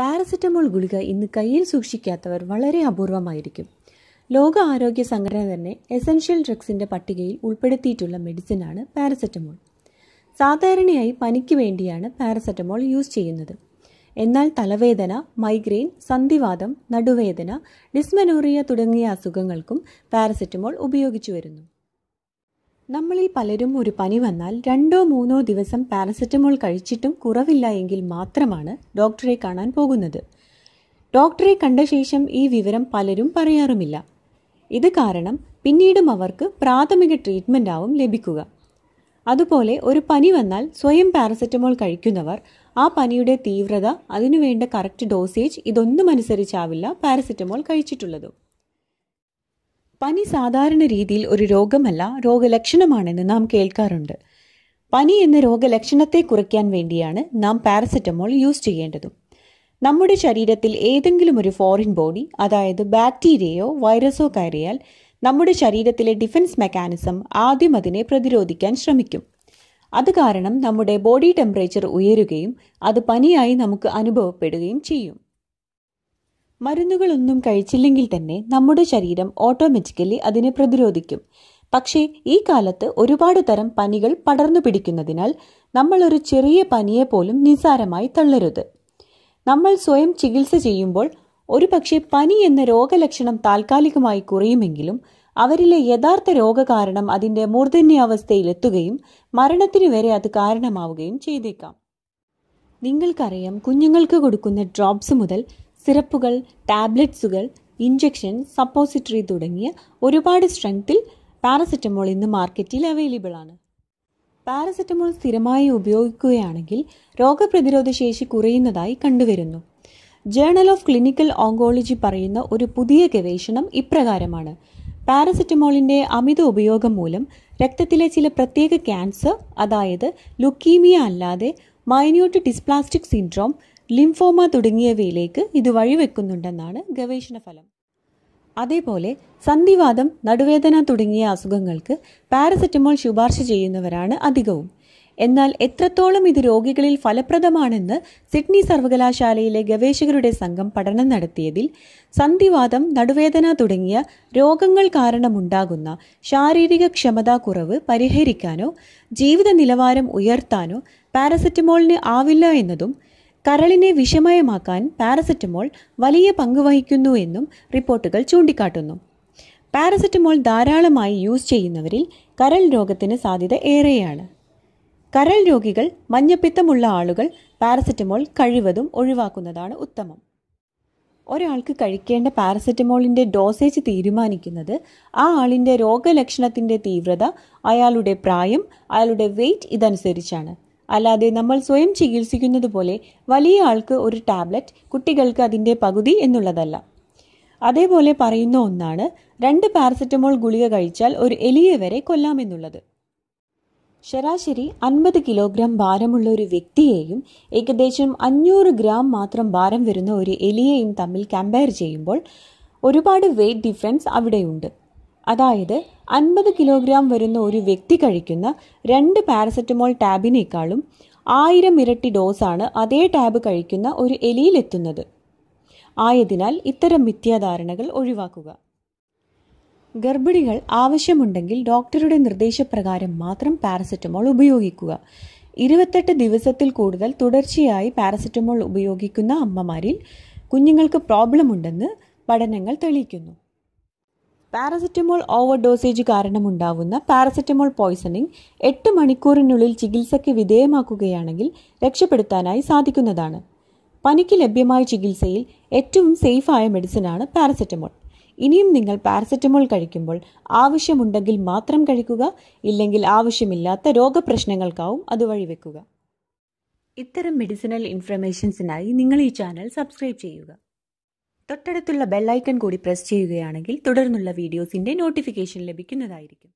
paracetamol ഗുളിക ഇന്ന് കയ്യിൽ സൂക്ഷിക്കാത്തവർ വളരെ അപൂർവമായിരിക്കും ലോക ആരോഗ്യ സംഘടന തന്നെ എസൻഷ്യൽ ഡ്രഗ്സിൻ്റെ പട്ടികയിൽ ഉൾപ്പെടുത്തിയിട്ടുള്ള മെഡിസിനാണ് പാരസെറ്റമോൾ സാധാരണയായി പനിക്ക് വേണ്ടിയാണ് പാരസെറ്റമോൾ യൂസ് ചെയ്യുന്നത് എന്നാൽ തലവേദന മൈഗ്രെയിൻ സന്ധിവാദം നടുവേദന ഡിസ്മനോറിയ തുടങ്ങിയ അസുഖങ്ങൾക്കും പാരസെറ്റമോൾ ഉപയോഗിച്ചു വരുന്നു നമ്മളിൽ പലരും ഒരു പനി വന്നാൽ രണ്ടോ മൂന്നോ ദിവസം പാരസെറ്റമോൾ കഴിച്ചിട്ടും കുറവില്ല എങ്കിൽ മാത്രമാണ് ഡോക്ടറെ കാണാൻ പോകുന്നത് ഡോക്ടറെ കണ്ട ശേഷം ഈ വിവരം പലരും പറയാറുമില്ല ഇത് കാരണം പിന്നീടും അവർക്ക് പ്രാഥമിക ട്രീറ്റ്മെൻ്റ് ആവും ലഭിക്കുക അതുപോലെ ഒരു പനി വന്നാൽ സ്വയം പാരസെറ്റമോൾ കഴിക്കുന്നവർ ആ പനിയുടെ തീവ്രത അതിനുവേണ്ട കറക്റ്റ് ഡോസേജ് ഇതൊന്നും അനുസരിച്ചാവില്ല പാരസെറ്റമോൾ കഴിച്ചിട്ടുള്ളതും പനി സാധാരണ രീതിയിൽ ഒരു രോഗമല്ല രോഗലക്ഷണമാണെന്ന് നാം കേൾക്കാറുണ്ട് പനി എന്ന രോഗലക്ഷണത്തെ കുറയ്ക്കാൻ വേണ്ടിയാണ് നാം പാരസെറ്റമോൾ യൂസ് ചെയ്യേണ്ടതും നമ്മുടെ ശരീരത്തിൽ ഏതെങ്കിലും ഒരു ഫോറിൻ ബോഡി അതായത് ബാക്ടീരിയയോ വൈറസോ കയറിയാൽ നമ്മുടെ ശരീരത്തിലെ ഡിഫൻസ് മെക്കാനിസം ആദ്യം അതിനെ പ്രതിരോധിക്കാൻ ശ്രമിക്കും അത് കാരണം നമ്മുടെ ബോഡി ടെമ്പറേച്ചർ ഉയരുകയും അത് പനിയായി നമുക്ക് അനുഭവപ്പെടുകയും ചെയ്യും മരുന്നുകളൊന്നും കഴിച്ചില്ലെങ്കിൽ തന്നെ നമ്മുടെ ശരീരം ഓട്ടോമാറ്റിക്കലി അതിനെ പ്രതിരോധിക്കും പക്ഷേ ഈ കാലത്ത് ഒരുപാട് തരം പനികൾ പടർന്നു പിടിക്കുന്നതിനാൽ നമ്മൾ ഒരു ചെറിയ പനിയെ പോലും നിസ്സാരമായി തള്ളരുത് നമ്മൾ സ്വയം ചികിത്സ ചെയ്യുമ്പോൾ ഒരുപക്ഷെ പനി എന്ന രോഗലക്ഷണം താൽക്കാലികമായി കുറയുമെങ്കിലും അവരിലെ യഥാർത്ഥ രോഗകാരണം അതിന്റെ മൂർധന്യാവസ്ഥയിലെത്തുകയും മരണത്തിനു വരെ അത് കാരണമാവുകയും ചെയ്തേക്കാം നിങ്ങൾക്കറിയാം കുഞ്ഞുങ്ങൾക്ക് കൊടുക്കുന്ന ഡ്രോപ്സ് മുതൽ സിറപ്പുകൾ ടാബ്ലറ്റ്സുകൾ ഇഞ്ചക്ഷൻ സപ്പോസിറ്ററി തുടങ്ങിയ ഒരുപാട് സ്ട്രെങ്തിൽ പാരസെറ്റമോൾ ഇന്ന് മാർക്കറ്റിൽ അവൈലബിൾ ആണ് പാരസെറ്റമോൾ സ്ഥിരമായി ഉപയോഗിക്കുകയാണെങ്കിൽ രോഗപ്രതിരോധ ശേഷി കുറയുന്നതായി കണ്ടുവരുന്നു ജേണൽ ഓഫ് ക്ലിനിക്കൽ ഓങ്കോളജി പറയുന്ന ഒരു പുതിയ ഗവേഷണം ഇപ്രകാരമാണ് പാരസെറ്റമോളിൻ്റെ അമിത ഉപയോഗം മൂലം രക്തത്തിലെ ചില പ്രത്യേക ക്യാൻസർ അതായത് ലുക്കീമിയ അല്ലാതെ മൈന്യൂട്ട് ഡിസ്പ്ലാസ്റ്റിക് സിൻഡ്രോം ലിംഫോമ തുടങ്ങിയവയിലേക്ക് ഇത് വഴിവെക്കുന്നുണ്ടെന്നാണ് ഗവേഷണ ഫലം അതേപോലെ സന്ധിവാദം നടുവേദന തുടങ്ങിയ അസുഖങ്ങൾക്ക് പാരസെറ്റമോൾ ശുപാർശ ചെയ്യുന്നവരാണ് അധികവും എന്നാൽ എത്രത്തോളം ഇത് രോഗികളിൽ ഫലപ്രദമാണെന്ന് സിഡ്നി സർവകലാശാലയിലെ ഗവേഷകരുടെ സംഘം പഠനം നടത്തിയതിൽ സന്ധിവാദം നടുവേദന തുടങ്ങിയ രോഗങ്ങൾ കാരണമുണ്ടാകുന്ന ശാരീരിക ക്ഷമതാ കുറവ് പരിഹരിക്കാനോ ജീവിത നിലവാരം ഉയർത്താനോ പാരസെറ്റമോളിന് ആവില്ല എന്നതും കരളിനെ വിഷമയമാക്കാൻ പാരസെറ്റമോൾ വലിയ പങ്ക് വഹിക്കുന്നു എന്നും റിപ്പോർട്ടുകൾ ചൂണ്ടിക്കാട്ടുന്നു പാരസെറ്റമോൾ ധാരാളമായി യൂസ് ചെയ്യുന്നവരിൽ കരൾ രോഗത്തിന് സാധ്യത ഏറെയാണ് കരൾ രോഗികൾ മഞ്ഞപ്പിത്തമുള്ള ആളുകൾ പാരസെറ്റമോൾ കഴിവതും ഒഴിവാക്കുന്നതാണ് ഉത്തമം ഒരാൾക്ക് കഴിക്കേണ്ട പാരസെറ്റമോളിൻ്റെ ഡോസേജ് തീരുമാനിക്കുന്നത് ആ ആളിൻ്റെ രോഗലക്ഷണത്തിൻ്റെ തീവ്രത അയാളുടെ പ്രായം അയാളുടെ വെയിറ്റ് ഇതനുസരിച്ചാണ് അല്ലാതെ നമ്മൾ സ്വയം ചികിത്സിക്കുന്നത് പോലെ വലിയ ആൾക്ക് ഒരു ടാബ്ലറ്റ് കുട്ടികൾക്ക് അതിൻ്റെ പകുതി എന്നുള്ളതല്ല അതേപോലെ പറയുന്ന ഒന്നാണ് രണ്ട് പാരസെറ്റമോൾ ഗുളിക കഴിച്ചാൽ ഒരു എലിയെ വരെ കൊല്ലാമെന്നുള്ളത് ശരാശരി അൻപത് കിലോഗ്രാം ഭാരമുള്ള ഒരു വ്യക്തിയെയും ഏകദേശം അഞ്ഞൂറ് ഗ്രാം മാത്രം ഭാരം വരുന്ന ഒരു എലിയെയും തമ്മിൽ കമ്പയർ ചെയ്യുമ്പോൾ ഒരുപാട് വെയിറ്റ് ഡിഫറൻസ് അവിടെയുണ്ട് അതായത് അൻപത് കിലോഗ്രാം വരുന്ന ഒരു വ്യക്തി കഴിക്കുന്ന രണ്ട് പാരസെറ്റമോൾ ടാബിനേക്കാളും ആയിരം ഇരട്ടി ഡോസാണ് അതേ ടാബ് കഴിക്കുന്ന ഒരു എലിയിലെത്തുന്നത് ആയതിനാൽ ഇത്തരം മിഥ്യാധാരണകൾ ഒഴിവാക്കുക ഗർഭിണികൾ ആവശ്യമുണ്ടെങ്കിൽ ഡോക്ടറുടെ നിർദ്ദേശപ്രകാരം മാത്രം പാരസെറ്റമോൾ ഉപയോഗിക്കുക ഇരുപത്തെട്ട് ദിവസത്തിൽ കൂടുതൽ തുടർച്ചയായി പാരസെറ്റമോൾ ഉപയോഗിക്കുന്ന അമ്മമാരിൽ കുഞ്ഞുങ്ങൾക്ക് പ്രോബ്ലം ഉണ്ടെന്ന് പഠനങ്ങൾ തെളിയിക്കുന്നു പാരസെറ്റമോൾ ഓവർ ഡോസേജ് കാരണമുണ്ടാവുന്ന പാരസെറ്റമോൾ പോയ്സണിംഗ് എട്ട് മണിക്കൂറിനുള്ളിൽ ചികിത്സയ്ക്ക് വിധേയമാക്കുകയാണെങ്കിൽ രക്ഷപ്പെടുത്താനായി സാധിക്കുന്നതാണ് പനിക്ക് ലഭ്യമായ ചികിത്സയിൽ ഏറ്റവും സേഫായ മെഡിസിനാണ് പാരസെറ്റമോൾ ഇനിയും നിങ്ങൾ പാരസെറ്റമോൾ കഴിക്കുമ്പോൾ ആവശ്യമുണ്ടെങ്കിൽ മാത്രം കഴിക്കുക ഇല്ലെങ്കിൽ ആവശ്യമില്ലാത്ത രോഗപ്രശ്നങ്ങൾക്കാവും അത് വഴിവെക്കുക ഇത്തരം മെഡിസിനൽ ഇൻഫർമേഷൻസിനായി നിങ്ങൾ ഈ ചാനൽ സബ്സ്ക്രൈബ് ചെയ്യുക തൊട്ടടുത്തുള്ള ബെല്ലൈക്കൺ കൂടി പ്രസ് ചെയ്യുകയാണെങ്കിൽ തുടർന്നുള്ള വീഡിയോസിൻ്റെ നോട്ടിഫിക്കേഷൻ ലഭിക്കുന്നതായിരിക്കും